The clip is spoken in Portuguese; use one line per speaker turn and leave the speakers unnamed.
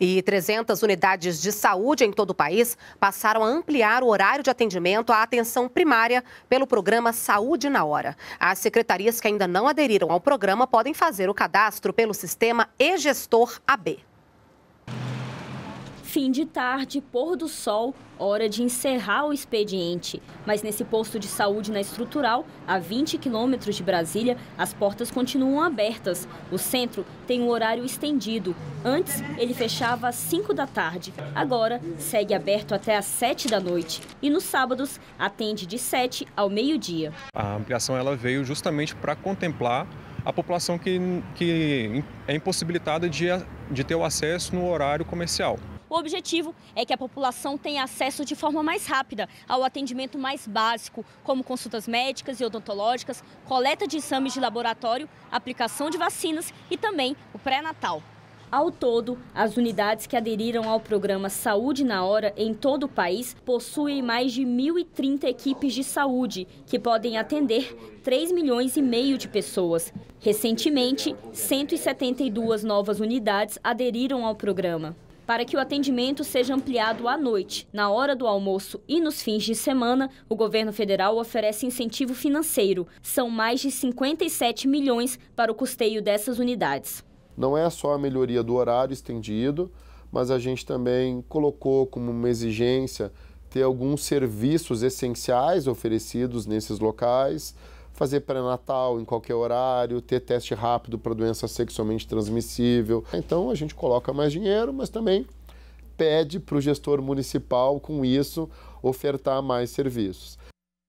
E 300 unidades de saúde em todo o país passaram a ampliar o horário de atendimento à atenção primária pelo programa Saúde na Hora. As secretarias que ainda não aderiram ao programa podem fazer o cadastro pelo sistema e-gestor AB.
Fim de tarde, pôr do sol, hora de encerrar o expediente. Mas nesse posto de saúde na estrutural, a 20 quilômetros de Brasília, as portas continuam abertas. O centro tem um horário estendido. Antes, ele fechava às 5 da tarde. Agora, segue aberto até às 7 da noite. E nos sábados, atende de 7 ao meio-dia.
A ampliação ela veio justamente para contemplar a população que, que é impossibilitada de, de ter o acesso no horário comercial.
O objetivo é que a população tenha acesso de forma mais rápida ao atendimento mais básico, como consultas médicas e odontológicas, coleta de exames de laboratório, aplicação de vacinas e também o pré-natal. Ao todo, as unidades que aderiram ao programa Saúde na Hora em todo o país possuem mais de 1.030 equipes de saúde, que podem atender 3 milhões e meio de pessoas. Recentemente, 172 novas unidades aderiram ao programa para que o atendimento seja ampliado à noite, na hora do almoço e nos fins de semana, o governo federal oferece incentivo financeiro. São mais de 57 milhões para o custeio dessas unidades.
Não é só a melhoria do horário estendido, mas a gente também colocou como uma exigência ter alguns serviços essenciais oferecidos nesses locais, fazer pré-natal em qualquer horário, ter teste rápido para doença sexualmente transmissível. Então a gente coloca mais dinheiro, mas também pede para o gestor municipal, com isso, ofertar mais serviços.